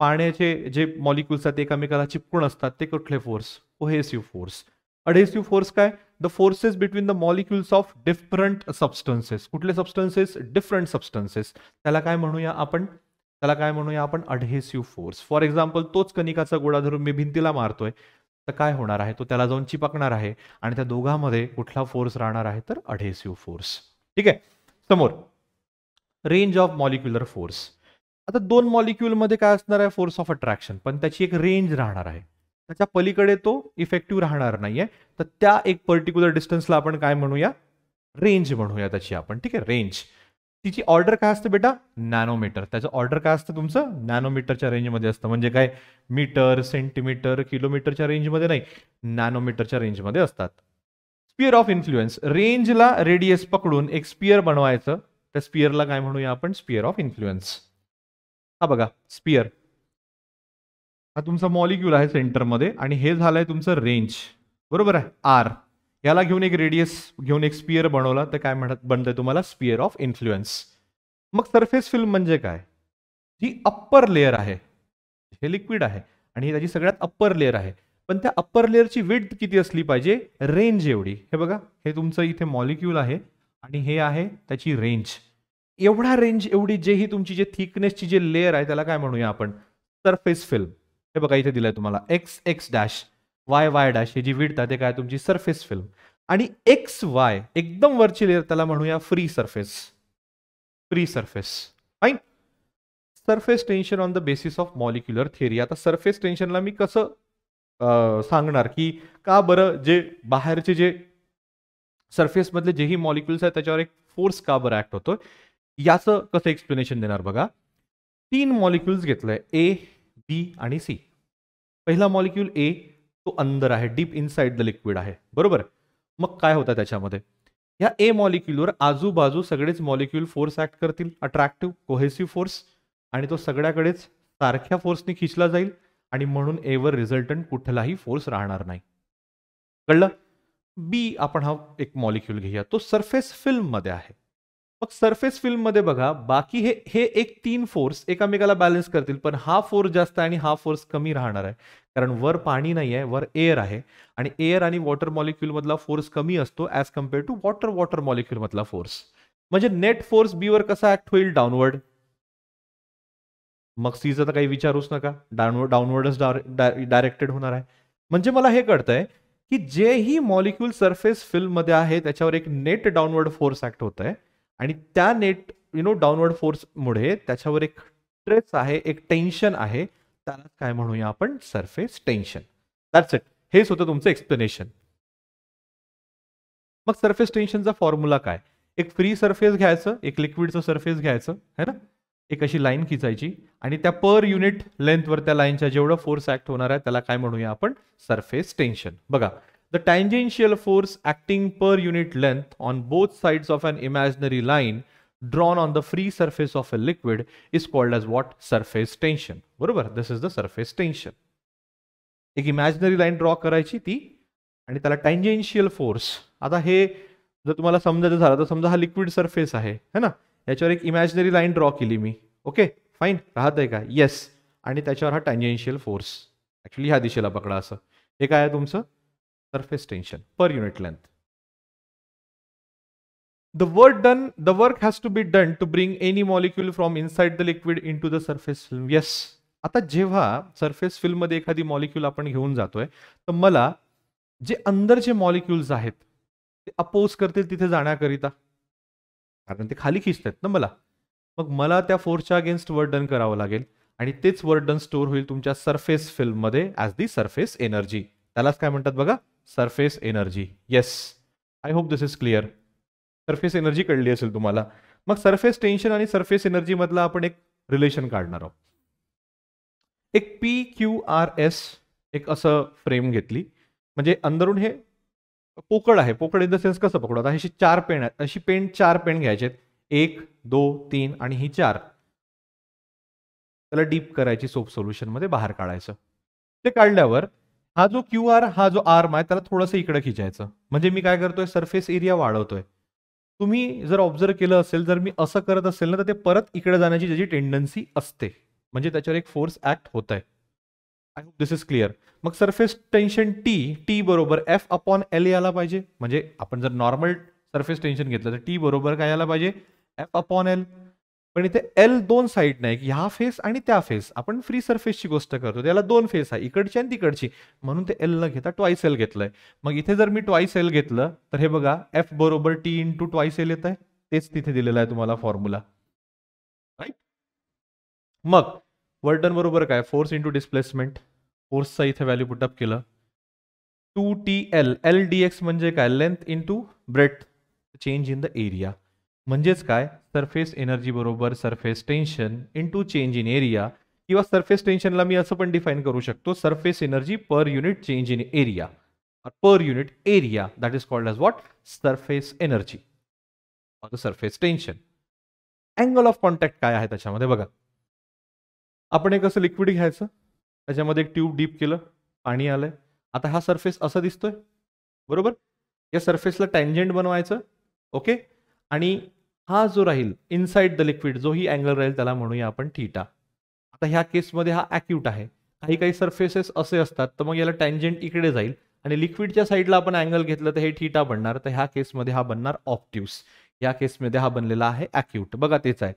पाण्याचे जे मॉलिक्युल्स आहेत एकामेकाला चिपकून असतात ते कुठले force adhesive force adhesive force काय the forces between the molecules of different substances कुठले सबस्टन्सेस डिफरंट सबस्टन्सेस त्याला काय म्हणूया आपण त्याला काय म्हणूया आपण अडेसिव्ह फोर्स फॉर एक्झाम्पल तोच कनिकाचा गोळा धरून मी भिंतीला मारतोय तर काय होणार आहे तो त्याला जाऊन चिपकणार आहे आणि त्या दोघांमध्ये कुठला फोर्स राहणार आहे तर अडेसिव्ह फोर्स ठीक आहे समोर रेंज ऑफ मॉलिक्युलर फोर्स आता दोन मॉलिक्युलमध्ये काय असणार आहे फोर्स ऑफ अट्रॅक्शन पण त्याची एक रेंज राहणार आहे त्याच्या पलीकडे तो इफेक्टिव्ह राहणार नाहीये तर त्या एक पर्टिक्युलर डिस्टन्सला आपण काय म्हणूया रेंज म्हणूया त्याची आपण ठीक आहे रेंज तिची ऑर्डर काय असते बेटा नॅनोमीटर त्याचं ऑर्डर काय असतं तुमचं नॅनोमीटरच्या रेंजमध्ये असतं म्हणजे काय मीटर सेंटीमीटर किलोमीटरच्या रेंजमध्ये नाही नॅनोमीटरच्या रेंजमध्ये असतात स्पियर ऑफ इन्फ्लुएन्स रेंजला रेडियस पकडून एक स्पियर बनवायचं त्या स्पियरला काय म्हणूया आपण स्पियर ऑफ इन्फ्लुएन्स हा बघा स्पियर हा तुमचा मॉलिक्यूल आहे सेंटरमध्ये आणि हे झालंय तुमचं रेंज बरोबर आहे आर याला घेऊन एक रेडियस घेऊन एक स्पियर बनवला तर काय म्हणत बनतंय तुम्हाला स्पियर ऑफ इन्फ्लुएन्स मग सरफेस फिल्म म्हणजे काय जी अप्पर लेअर आहे हे लिक्विड आहे आणि त्याची सगळ्यात अप्पर लेअर आहे पण त्या अप्पर लेअरची विड्थ किती असली पाहिजे रेंज एवढी हे बघा हे तुमचं इथे मॉलिक्यूल आहे आणि हे आहे त्याची रेंज एवढा रेंज एवढी जे ही तुमची जे थिकनेसची जे लेअर आहे त्याला काय म्हणूया आपण सरफेस फिल्म हे बघा इथे दिलंय तुम्हाला X X dash Y Y dash हे जी विडता ते काय तुमची सरफेस फिल्म आणि एक्स वाय एकदम वरची लेअर त्याला म्हणूया free surface free surface fine surface tension on the basis of molecular theory आता सरफेस टेन्शनला मी कसं सांगणार की का बरं जे बाहेरचे जे सरफेसमधले जेही मॉलिक्युल्स आहेत त्याच्यावर एक फोर्स का बरं ऍक्ट होतोय याचं कसं एक्सप्लेनेशन देणार बघा तीन मॉलिक्युल्स घेतलंय ए बी आणि सी पहिला मॉलिक्यूल ए तो अंदर आहे डीप इनसाइड द लिक्विड आहे बरोबर मग काय होतं त्याच्यामध्ये या ए मॉलिक्युलवर आजूबाजू सगळेच मॉलिक्यूल फोर्स ऍक्ट करतील अट्रॅक्टिव्ह कोहेसिव्ह फोर्स आणि तो सगळ्याकडेच सारख्या फोर्सने खिचला जाईल आणि म्हणून एवर रिझल्टंट कुठलाही फोर्स राहणार नाही कळलं बी आपण हा एक मॉलिक्यूल घेऊया तो सरफेस फिल्ममध्ये आहे मग सरफेस फिल्म मध्ये बघा बाकी हे हे एक तीन फोर्स एकामेकाला बॅलन्स करतील पण हा फोर्स जास्त आणि हा फोर्स कमी राहणार आहे कारण वर पाणी नाही आहे वर एअर आहे आणि एअर आणि वॉटर मधला फोर्स कमी असतो as compare to water water मधला फोर्स म्हणजे नेट फोर्स बीवर कसा ऍक्ट होईल डाऊनवर्ड मग सीचा तर काही विचारूच नका डाऊनवर्ड डाऊनवर्डच डायरेक्टेड होणार आहे म्हणजे मला हे कळतंय की जेही मॉलिक्यूल सरफेस फिल्ममध्ये आहे त्याच्यावर एक नेट डाऊनवर्ड फोर्स ऍक्ट होत आहे आणि त्या नेट यु नो डाऊनवर्ड मुळे त्याच्यावर एक स्ट्रेस आहे एक टेन्शन आहे त्याला काय म्हणूया आपण सरफेस टेन्शन दॅट्स इट हेच होतं तुमचं एक्सप्लेनेशन मग सरफेस टेन्शनचा फॉर्म्युला काय एक फ्री सरफेस घ्यायचं एक लिक्विडचं सरफेस घ्यायचं है ना एक अशी लाईन खिचायची आणि त्या पर युनिट लेंथवर त्या लाईनच्या जेवढं फोर्स ऍक्ट होणार आहे त्याला काय म्हणूया आपण सरफेस टेन्शन बघा The tangential force acting per unit length on both sides of an imaginary line drawn on the free surface of a liquid is called as what? Surface tension. बरोबर this is the surface tension. एक imaginary line draw करायची ती आणि त्याला tangential force आता हे जर तुम्हाला समजायचं झालं तर समजा हा लिक्विड सरफेस आहे है ना याच्यावर एक इमॅजिनरी लाईन ड्रॉ केली मी ओके फाईन राहत आहे का येस आणि त्याच्यावर हा टँजेन्शियल फोर्स ॲक्च्युली ह्या दिशेला पकडा असं हे काय आहे तुमचं surface tension per unit length. The work done, the work has to be done to bring any molecule from inside the liquid into the surface film Yes. आता जेव्हा सरफेस फिल्ममध्ये एखादी मॉलिक्यूल आपण घेऊन जातोय तर मला जे अंदर जे मॉलिक्युल्स आहेत ते अपोज करतील तिथे जाण्याकरिता कारण ते खाली खिचत ना मला मग मला त्या फोर्सच्या अगेन्स्ट डन करावं लागेल आणि तेच डन स्टोर होईल तुमच्या सरफेस फिल्ममध्ये ॲज दी सरफेस एनर्जी त्यालाच काय म्हणतात बघा surface energy yes I hope this is clear surface energy कळली असेल तुम्हाला मग सरफेस टेन्शन आणि सरफेस मधला आपण एक रिलेशन काढणार आहोत एक पी क्यू आर एस एक असं फ्रेम घेतली म्हणजे अंदरून हे पोकळ आहे पोकळ इन द सेन्स कसं पकडू अशी चार पेन आहेत अशी पेन चार पेन घ्यायचे एक दो तीन आणि ही चार त्याला डीप करायची सोप सोल्युशनमध्ये बाहेर काढायचं ते काढल्यावर हा जो क्यू आर हा जो आर्म आहे त्याला थोडंसं इकडे खिचायचं म्हणजे मी काय करतोय सरफेस एरिया वाढवतोय तुम्ही जर ऑब्झर्व केलं असेल जर मी असं करत असेल ना तर ते परत इकडे जाण्याची ज्याची टेंडन्सी असते म्हणजे त्याच्यावर एक फोर्स ऍक्ट होत आहे I hope this is clear मग सरफेस टेन्शन टी टी बरोबर एफ अपॉन एल याला पाहिजे म्हणजे आपण जर नॉर्मल सरफेस टेन्शन घेतलं तर टी बरोबर काय यायला पाहिजे एफ अपॉन एल पण इथे एल दोन साईड नाही की ह्या फेस आणि त्या फेस आपण फ्री सरफेसची गोष्ट करतो त्याला दोन फेस आहे इकडची आणि तिकडची म्हणून ते एल न घेता ट्वाईस एल घेतलंय मग इथे जर मी ट्वाईस एल घेतलं तर हे बघा एफ बरोबर T into twice L येत आहे तेच तिथे दिलेलं आहे तुम्हाला फॉर्म्युला राईट मग वर्टन बरोबर काय फोर्स इंटू डिस्प्लेसमेंट फोर्सचा इथे व्हॅल्यू पुटअप केलं two T L L D X म्हणजे काय length into breadth change in the area म्हणजेच काय सरफेस एनर्जी बरोबर surface tension to change in area किंवा सरफेस टेन्शनला मी असं पण डिफाईन करू शकतो surface energy per unit change in area per unit area that is called as what surface energy surface tension angle of contact काय आहे त्याच्यामध्ये बघा आपण एक असं लिक्विड घ्यायचं त्याच्यामध्ये एक ट्यूब डीप केलं पाणी आलंय आता हा सरफेस असं दिसतोय बरोबर या सरफेसला टँजेंट बनवायचं ओके आणि हा जो राहील इनसाइड द लिक्विड जो ही अँगल राहील त्याला म्हणूया आपण थीटा आता ह्या केसमध्ये हा अॅक्यूट आहे काही काही सर्फेसेस असे असतात तर मग याला टँजेंट इकडे जाईल आणि लिक्विडच्या साईडला आपण अँगल घेतलं तर हे थिटा बनणार तर ह्या केसमध्ये हा बनणार ऑप्ट्यूस या केसमध्ये हा बनलेला आहे ॲक्यूट बघा तेच आहे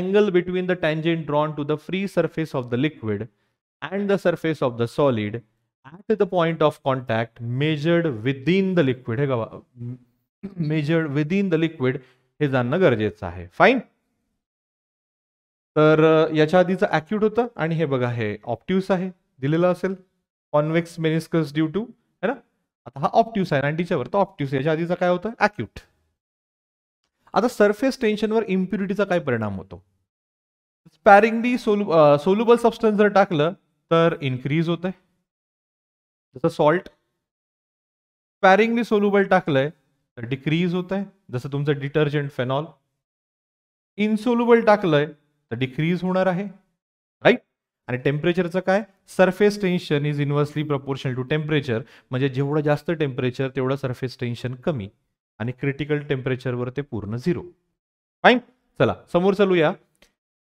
angle between the tangent drawn to the free surface of the liquid and the surface of the solid at the point of contact measured within the liquid हे गावा मेजर्ड विदिन द लिक्विड हे जाणणं गरजेचं आहे fine तर याच्या आधीचं acute होतं आणि हे बघा हे ऑप्टिव्स आहे दिलेलं असेल कॉन्वेक्स मेनिस्कस ड्यू टू है ना आता हा ऑप्टिव्स आहे नाईन्टीच्या वर तर ऑप्टिव्स याच्या आधीचा काय होतं ॲक्यूट आता सरफेस टेन्शनवर इम्प्युरिटीचा काय परिणाम होतो स्पॅरिंगली सोलु सोलुबल सबस्टन्स जर टाकलं तर इन्क्रीज होत जसं सॉल्ट स्पॅरिंगली सोलुबल टाकलंय डिक्रीज होत आहे जसं तुमचं डिटर्जंट फेनॉल इन्सोल्युबल टाकलंय तर डिक्रीज होणार आहे राईट आणि टेम्परेचरचं काय surface tension is inversely proportional to temperature म्हणजे जेवढं जास्त टेम्परेचर तेवढं सरफेस टेन्शन कमी आणि क्रिटिकल टेम्परेचरवर ते पूर्ण झिरो फाईन चला समोर या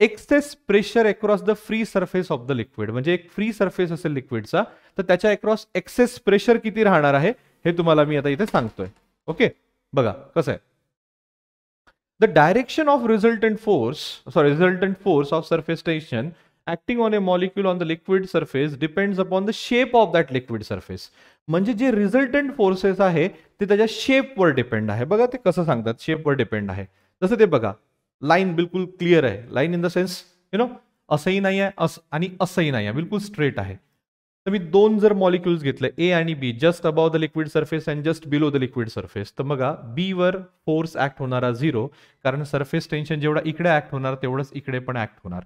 excess pressure across the free surface of the liquid म्हणजे एक फ्री सरफेस असेल लिक्विडचा तर त्याच्या अक्रॉस एक्सेस प्रेशर किती राहणार आहे हे तुम्हाला मी आता इथे सांगतोय ओके बघा कसं आहे the direction of resultant force sorry resultant force of surface tension acting on a molecule on the liquid surface depends upon the shape of that liquid surface म्हणजे जे रिझल्टंट फोर्सेस आहे ते त्याच्या शेपवर डिपेंड आहे बघा ते कसं सांगतात शेपवर डिपेंड आहे जसं ते बघा लाईन बिलकुल क्लिअर आहे line in the sense you know असंही नाही आहे अस आणि असंही नाही आहे बिलकुल स्ट्रेट आहे तर मी दोन जर मॉलिक्युल्स घेतले ए आणि B just above the liquid surface and just below the liquid surface तर बघा बी वर फोर्स ऍक्ट होणारा झिरो कारण सरफेस टेन्शन जेवढा इकडे ऍक्ट होणार तेवढंच इकडे पण ऍक्ट होणार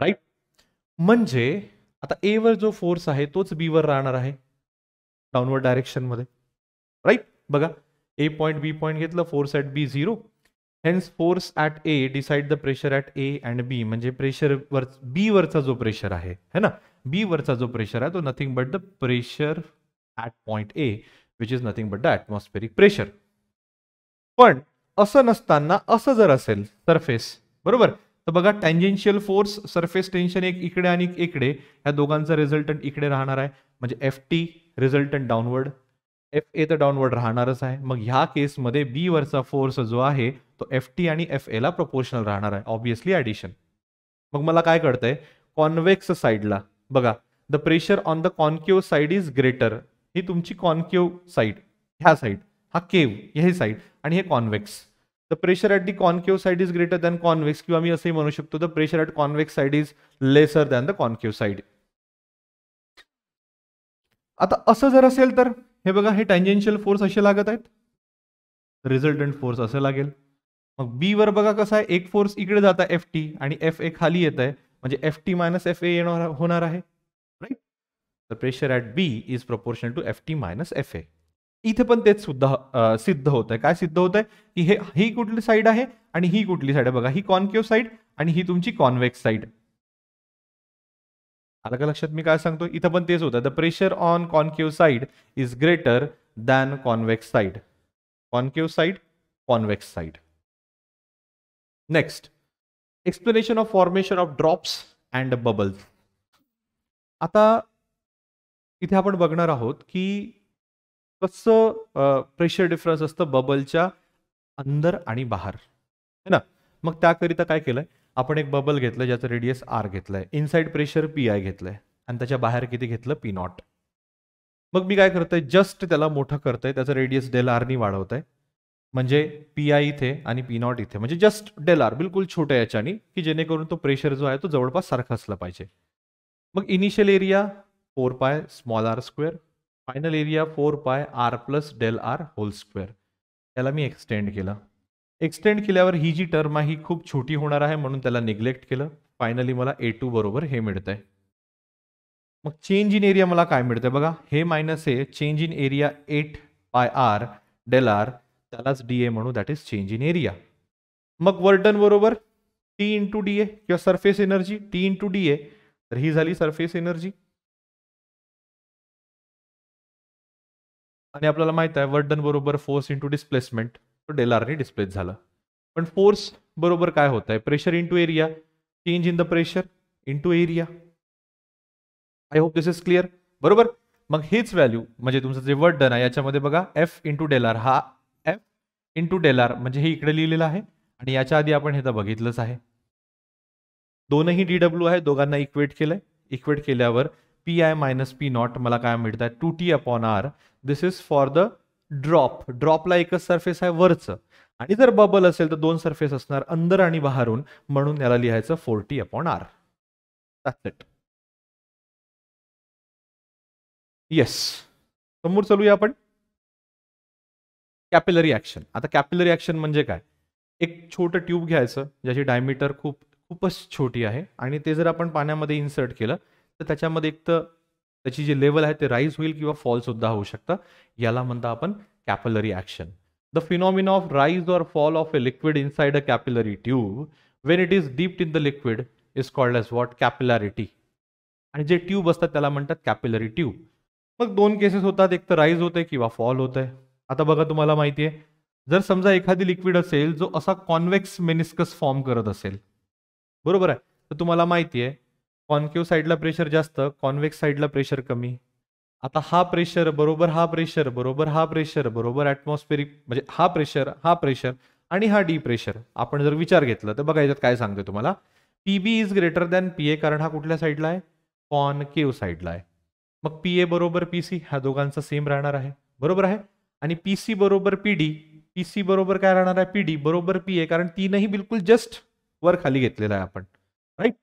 राईट म्हणजे आता ए वर जो फोर्स आहे तोच बी वर राहणार आहे डाऊनवर्ड मध्ये राईट बघा ए पॉईंट बी पॉईंट घेतलं force at B zero hence force at A decide the pressure at A and B म्हणजे प्रेशर वर बी वरचा जो प्रेशर आहे है ना वरचा जो प्रेशर आहे तो nothing but the pressure at point A which is nothing but the atmospheric pressure पण असं नसताना असं जर असेल सरफेस बरोबर तर बघा टँजेन्शियल फोर्स सरफेस टेन्शन एक इकडे आणि इकडे ह्या दोघांचा रिझल्टंट इकडे राहणार आहे म्हणजे F T resultant downward F A तर डाऊनवर्ड राहणारच आहे मग ह्या केसमध्ये वरचा फोर्स जो आहे तो एफ टी आणि एफ एला प्रपोर्शनल राहणार आहे ऑब्विसली ॲडिशन मग मला काय कळतंय कॉन्वेक्स साईडला बघा the pressure on the concave side is greater ही तुमची कॉन्केव साईड ह्या साइड हा केव हे साईड आणि हे convex the pressure at the concave side is greater than convex किंवा मी असंही म्हणू शकतो the pressure at convex side is lesser than the concave side आता असं जर असेल तर हे बघा हे टँजेन्शियल फोर्स असे लागत आहेत रिझल्टंट फोर्स असं लागेल मग बी वर बघा कसं आहे एक फोर्स इकडे जात आहे एफ टी आणि एफ ए खाली येत आहे म्हणजे F T minus F A येणार होणार आहे right the pressure at B is proportion to F T minus F A इथे पण तेच सुद्धा सिद्ध होत आहे काय सिद्ध होत आहे की हे ही कुठली साईड आहे आणि ही कुठली साईड आहे बघा ही कॉनकेव्ह साईड आणि ही तुमची कॉन्वेक्स साईड आलं का लक्षात मी काय सांगतो इथं पण तेच होतं the pressure on concave side is greater than convex side concave side convex side next explanation of formation of drops and bubbles आता इथे आपण बघणार आहोत की कसं प्रेशर डिफरन्स असतं बबलच्या अंदर आणि बाहेर है ना मग त्याकरिता काय केलंय आपण एक बबल घेतलं ज्याचं रेडियस आर घेतलंय इनसाइड प्रेशर पी आय घेतलंय आणि त्याच्या बाहेर किती घेतलं पी नॉट मग मी काय करतोय जस्ट त्याला मोठं करतोय त्याचा रेडियस डेल आरनी वाढवत आहे म्हणजे पी आय इथे आणि पी नॉट इथे म्हणजे जस्ट डेल आर बिलकुल छोट्या याच्याने की जेणेकरून तो प्रेशर जो आहे तो जवळपास सारखा असला पाहिजे मग initial area four pi small R square final area four pi R plus del R whole square त्याला मी एक्सटेंड केलं एक्सटेंड केल्यावर ही जी टर्म आहे ही खूप छोटी होणार आहे म्हणून त्याला निग्लेक्ट केलं फायनली मला ए टू बरोबर हे आहे मग चेंज इन एरिया मला काय मिळतंय बघा हे मायनस हे change in area eight pi R del R त्यालाच डी ए म्हणू that is change in area मग वर्डन बरोबर टी इंटू डी ए किंवा surface energy T into D A तर ही झाली सरफेस एनर्जी आणि आपल्याला माहित आहे वर्डन बरोबर फोर्स इंटू डिस्प्लेसमेंट डेलारने डिस्प्लेस झालं पण फोर्स बरोबर काय होत आहे pressure into area change in the pressure into area I hope this is clear बरोबर मग हेच व्हॅल्यू म्हणजे तुमचं जे वर्डन आहे याच्यामध्ये बघा एफ इंटू डेलार हा इंटू आर म्हणजे हे इकडे लिहिलेलं आहे आणि याच्या आधी आपण हे तर बघितलंच आहे दोनही डी डब्ल्यू आहे दोघांना इक्वेट केलंय इक्वेट केल्यावर P I minus P nought मला काय मिळत आहे two T upon R this is for the drop ड्रॉपला एकच सरफेस आहे वरचं आणि जर बबल असेल तर दोन सरफेस असणार अंदर आणि बाहेरून म्हणून याला लिहायचं four T upon R yes समोर चलूया आपण कॅपिलरी ॲक्शन आता कॅपिलरी ॲक्शन म्हणजे काय एक छोटं ट्यूब घ्यायचं ज्याची डायमीटर खूप खूपच छोटी आहे आणि ते जर आपण पाण्यामध्ये इन्सर्ट केलं तर त्याच्यामध्ये एक तर त्याची जी लेवल आहे ते राईज होईल किंवा फॉलसुद्धा होऊ शकतं याला म्हणता आपण capillary action the phenomenon of rise or fall of a liquid inside a capillary tube when it is dipped in the liquid is called as what capillarity आणि जे ट्यूब असतात त्याला म्हणतात कॅपिलरी ट्यूब मग दोन केसेस होतात एक तर राईज होते किंवा फॉल होते आता बघा तुम्हाला माहिती आहे जर समजा एखादी लिक्विड असेल जो असा कॉन्वेक्स मेनिस्कस फॉर्म करत असेल बरोबर आहे तर तुम्हाला माहिती आहे कॉन्क्यू साईडला प्रेशर जास्त कॉन्वेक्स साईडला प्रेशर कमी आता हा प्रेशर बरोबर हा प्रेशर बरोबर हा प्रेशर बरोबर ॲटमॉस्फेरिक म्हणजे हा प्रेशर हा प्रेशर आणि हा डी प्रेशर आपण जर विचार घेतला तर बघा याच्यात काय सांगतो तुम्हाला P B is greater than P A कारण हा कुठल्या साईडला आहे कॉन केव साईडला आहे मग पी ए बरोबर पी सी ह्या दोघांचा सेम राहणार आहे बरोबर आहे आणि पी सी बरोबर पी डी पी सी बरोबर काय राहणार आहे पी डी बरोबर पी आहे कारण तीनही बिलकुल जस्ट वर खाली घेतलेला आहे आपण राईट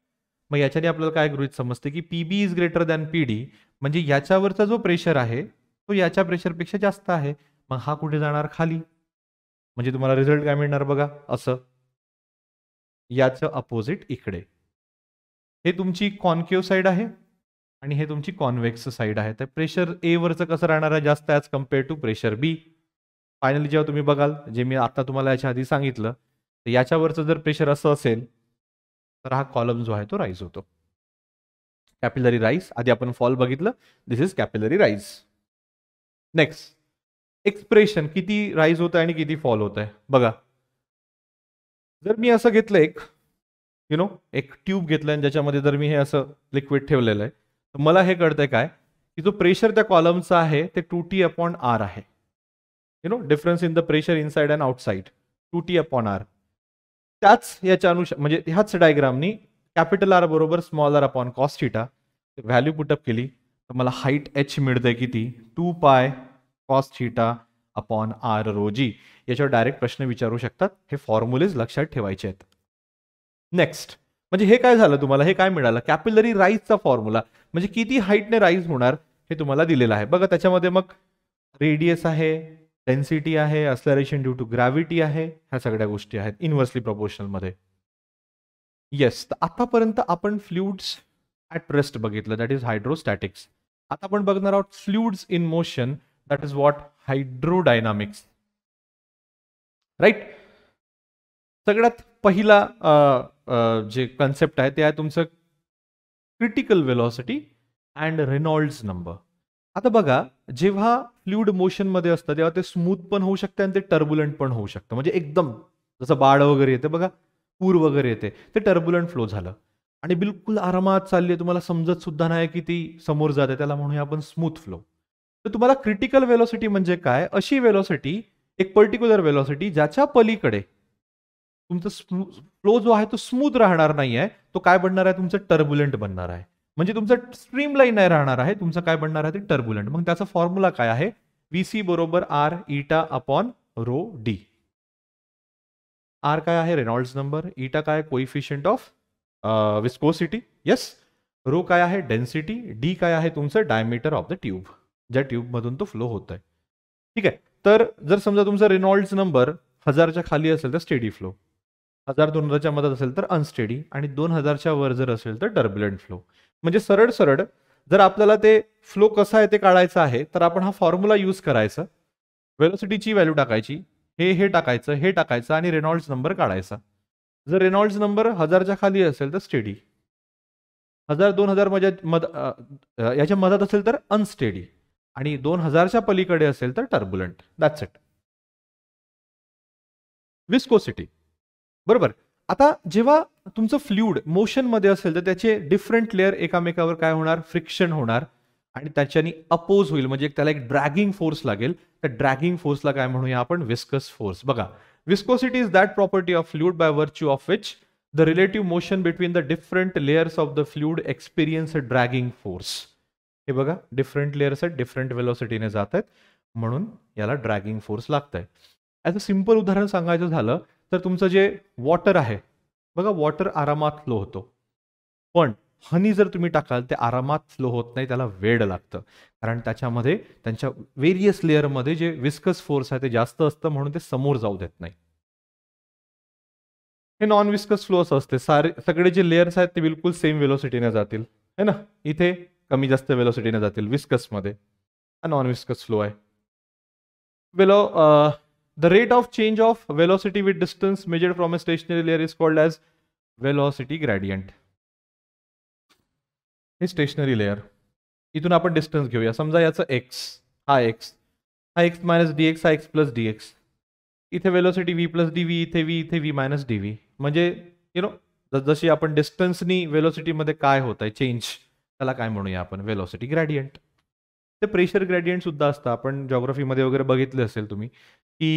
मग याच्याने आपल्याला काय गृहित समजते की P B is greater than P D म्हणजे याच्यावरचा जो प्रेशर आहे तो याच्या प्रेशरपेक्षा जास्त आहे मग हा कुठे जाणार खाली म्हणजे तुम्हाला रिझल्ट काय मिळणार बघा असं याचं अपोजिट इकडे हे तुमची कॉनकेव साईड आहे आणि हे तुमची कॉन्वेक्स साईड आहे तर प्रेशर ए वरचं कसं राहणार आहे जास्त as compare to pressure B finally जेव्हा तुम्ही बघाल जे मी आता तुम्हाला याच्या आधी सांगितलं तर याच्यावरचं जर प्रेशर असं असेल तर हा कॉलम जो आहे तो राईज होतो कॅपिलरी राईस आधी आपण फॉल बघितलं this is capillary rise next expression किती राईज होतं आणि किती फॉल होत आहे बघा जर मी असं घेतलं एक यु नो एक ट्यूब घेतलं आणि ज्याच्यामध्ये जर मी हे असं लिक्विड ठेवलेलं आहे मला हे कळतंय काय की जो प्रेशर त्या कॉलमचा आहे ते टू टी अपॉन आर आहे you know difference in the pressure inside and outside two T upon R त्याच याच्या अनुष म्हणजे ह्याच डायग्रामनी कॅपिटल आर बरोबर small R upon cos theta value put up केली तर मला हाईट एच मिळते किती टू पाय कॉस्ट हिटा अपॉन आर रोजी याच्यावर डायरेक्ट प्रश्न विचारू शकतात हे फॉर्म्युलेज लक्षात ठेवायचे आहेत नेक्स्ट म्हणजे हे काय झालं तुम्हाला हे काय मिळालं कॅपिलरी राईजचा फॉर्म्युला म्हणजे किती हाईटने राईज होणार हे तुम्हाला दिलेलं आहे बघा त्याच्यामध्ये मग रेडियस आहे डेन्सिटी आहे अस्लरेशन ड्यू टू ग्रॅव्हिटी आहे ह्या सगळ्या गोष्टी आहेत इन्व्हर्सली मध्ये येस तर आतापर्यंत आपण फ्ल्युड्स ॲट रेस्ट बघितलं दॅट इज हायड्रोस्टॅटिक्स आता आपण बघणार आहोत fluids in motion that is what hydrodynamics right सगळ्यात पहिला जे कन्सेप्ट आहे ते आहे तुमचं critical velocity and Reynolds number आता बघा जेव्हा फ्ल्युड मोशनमध्ये असतं तेव्हा ते स्मूथ पण होऊ शकते आणि ते टर्बुलंट पण होऊ शकतं म्हणजे एकदम जसं बाळ वगैरे येते बघा पूर वगैरे येते ते टर्बुलंट फ्लो झालं आणि बिलकुल आरामात चालली तुम्हाला समजत सुद्धा नाही की ती समोर जाते त्याला म्हणूया आपण स्मूथ फ्लो तर तुम्हाला क्रिटिकल वेलॉसिटी म्हणजे काय अशी वेलॉसिटी एक पर्टिक्युलर वेलॉसिटी ज्याच्या पलीकडे तुमचा फ्लो जो आहे तो स्मूथ राहणार नाही आहे तो काय बनणार आहे तुमचं टर्बुलंट बनणार आहे म्हणजे तुमचं स्ट्रीम लाईन नाही राहणार आहे तुमचं काय बनणार आहे ते टर्बुलंट मग त्याचा फॉर्म्युला काय आहे व्ही सी बरोबर R eta upon rho D R काय आहे रेनॉल्ड्स नंबर इटा काय coefficient of viscosity yes rho काय आहे डेन्सिटी डी काय आहे तुमचं डायमीटर ऑफ द ट्यूब ज्या ट्यूबमधून तो फ्लो होत आहे ठीक आहे तर जर समजा तुमचा रेनॉल्ड्स नंबर हजारच्या खाली असेल तर स्टेडी फ्लो हजार दोन हजारच्या मधात असेल तर अनस्टेडी आणि दोन हजारच्या वर जर असेल तर टर्बुलंट फ्लो म्हणजे सरळ सरळ जर आपल्याला ते फ्लो कसा आहे ते काढायचं आहे तर आपण हा फॉर्म्युला यूज करायचा वेलोसिटीची व्हॅल्यू टाकायची हे हे टाकायचं हे टाकायचं आणि रेनॉल्ड्स नंबर काढायचा जर रेनॉल्ड्स नंबर हजारच्या खाली असेल तर स्टेडी हजार दोन हजार मजा मद याच्या मधात असेल तर अनस्टेडी आणि दोन हजारच्या पलीकडे असेल तर टर्बुलंट दॅट्स इट विस्कोसिटी बरोबर आता जेव्हा तुमचं फ्ल्युड मध्ये असेल तर त्याचे डिफरंट लेअर एकामेकावर काय होणार फ्रिक्शन होणार आणि त्याच्यानी अपोज होईल म्हणजे त्याला एक ड्रॅगिंग फोर्स लागेल तर ड्रॅगिंग फोर्सला काय म्हणूया आपण विस्कस फोर्स बघा viscosity is that property of fluid by virtue of which the relative motion between the different layers of the fluid experience a dragging force हे बघा डिफरंट लेअर्स आहेत different वेलोसिटीने जात आहेत म्हणून याला ड्रॅगिंग फोर्स लागत आहे ॲज अ सिम्पल उदाहरण सांगायचं झालं तर तुमचं जे वॉटर आहे बघा वॉटर आरामात फ्लो होतो पण हनी जर तुम्ही टाकाल ते आरामात फ्लो होत नाही त्याला वेळ लागतं कारण त्याच्यामध्ये त्यांच्या वेरियस लेअरमध्ये जे विस्कस फोर्स आहे ते जास्त असतं म्हणून ते समोर जाऊ देत नाही हे नॉन विस्कस फ्लो असं असते सारे सगळे जे लेअर्स आहेत ते बिलकुल सेम वेलोसिटीने जातील है ना इथे कमी जास्त वेलोसिटीने जातील विस्कसमध्ये हा नॉन विस्कस फ्लो आहे वेलो the rate of change of velocity with distance measured from a stationary layer is called as velocity gradient. हे स्टेशनरी लेअर इथून आपण डिस्टन्स घेऊया समजा याचं एक्स हा एक्स हा एक्स मायनस डी एक्स हा एक्स प्लस डी एक्स इथे velocity V plus D V इथे व्ही इथे व्ही मायनस डी व्ही म्हणजे यु नो जशी आपण डिस्टन्सनी मध्ये काय होत आहे चेंज त्याला काय म्हणूया आपण वेलोसिटी ग्रॅडियंट ते प्रेशर ग्रॅडियंट सुद्धा असतं आपण जॉग्रफीमध्ये वगैरे बघितले असेल तुम्ही की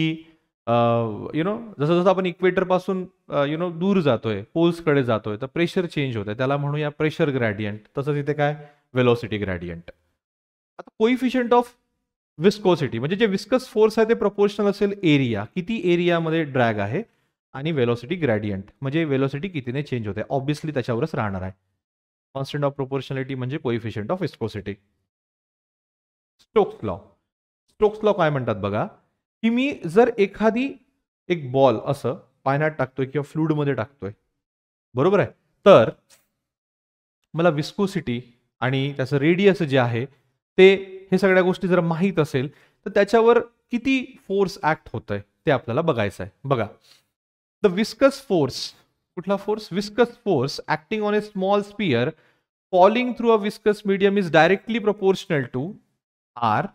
यु नो जसं जसं आपण इक्वेटरपासून यु नो दूर जातोय पोल्सकडे जातोय तर प्रेशर चेंज होतंय त्याला म्हणूया प्रेशर ग्रॅडियंट तसंच इथे काय वेलॉसिटी ग्रॅडियंट आता कोइफिशियंट ऑफ विस्कोसिटी म्हणजे जे विस्कस फोर्स आहे ते प्रपोर्शनल असेल एरिया किती एरियामध्ये ड्रॅग आहे आणि वेलॉसिटी ग्रॅडियंट म्हणजे वेलॉसिटी कितीने चेंज होते ऑब्व्हियसली त्याच्यावरच राहणार आहे कॉन्स्टंट ऑफ प्रोपोर्शनॅलिटी म्हणजे coefficient of viscosity Stokes law Stokes law काय म्हणतात बघा की मी जर एखादी एक बॉल असं पाण्यात टाकतोय किंवा फ्लूडमध्ये टाकतोय बरोबर आहे तर मला विस्कोसिटी आणि त्याचं रेडियस जे आहे ते हे सगळ्या गोष्टी जर माहीत असेल तर त्याच्यावर किती फोर्स ऍक्ट होत आहे ते आपल्याला बघायचं आहे बघा द विस्कस फोर्स कुठला force viscous force acting on a small sphere falling through a viscous medium is directly proportional to R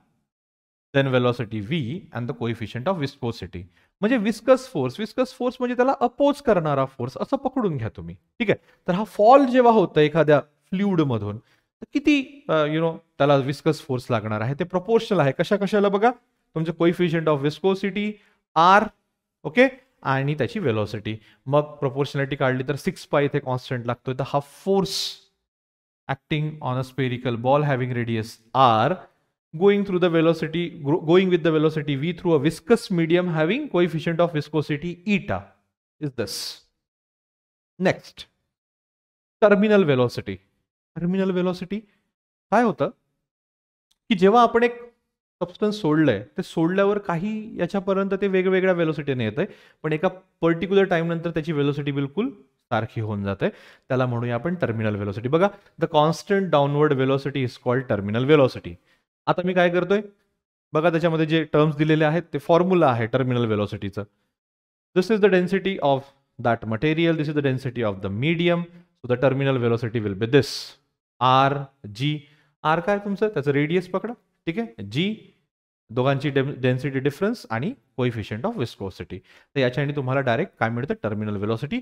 then velocity V and the coefficient of viscosity म्हणजे viscous force viscous force म्हणजे त्याला oppose करणारा force असं पकडून घ्या तुम्ही ठीक आहे तर हा फॉल जेव्हा होतं एखाद्या फ्ल्युडमधून मधून किती यु नो त्याला विस्कस फोर्स लागणार आहे ते प्रपोर्शनल आहे कशा कशाला बघा तुमचं coefficient of viscosity R okay आणि त्याची वेलॉसिटी मग प्रपोर्शनॅलिटी काढली तर सिक्स पाय इथे कॉन्स्टंट लागतोय तर हा force acting on a spherical ball having radius R going through the velocity, going with the velocity v through a viscous medium having coefficient of viscosity eta is this. Next terminal velocity terminal velocity काय होतं की जेव्हा आपण एक substance सोडलंय ते सोडल्यावर काही याच्यापर्यंत ते वेगवेगळ्या वेलोसिटीने येत आहे पण एका पर्टिक्युलर नंतर त्याची वेलोसिटी बिलकुल सारखी होऊन जाते त्याला म्हणूया आपण टर्मिनल वेलोसिटी बघा the constant downward velocity is called terminal velocity आता मी काय करतोय बघा त्याच्यामध्ये जे टर्म्स दिलेले आहेत ते फॉर्म्युला आहे टर्मिनल वेलॉसिटीचं this is the density of that material this is the density of the medium so the terminal velocity will be this R G R काय तुमचं त्याचं रेडियस पकडा ठीक आहे जी दोघांची डेन्सिटी डिफरन्स आणि कोइफिशियंट ऑफ विस्कोसिटी तर याच्याने तुम्हाला डायरेक्ट काय मिळतं टर्मिनल वेलॉसिटी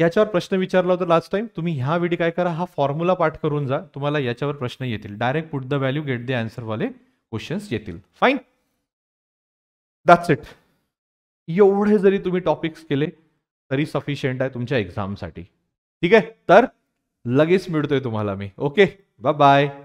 याच्यावर प्रश्न विचारला होता लास्ट टाइम तुम्ही ह्या वेळी काय करा हा फॉर्म्युला पाठ करून जा तुम्हाला याच्यावर प्रश्न येतील direct put the value get the आन्सरवाले क्वेश्चन्स येतील फाईन दॅट्स इट एवढे जरी तुम्ही टॉपिक्स केले तरी सफिशियंट आहे तुमच्या एक्झामसाठी ठीक आहे तर लगेच मिळतोय तुम्हाला मी ओके बाय बाय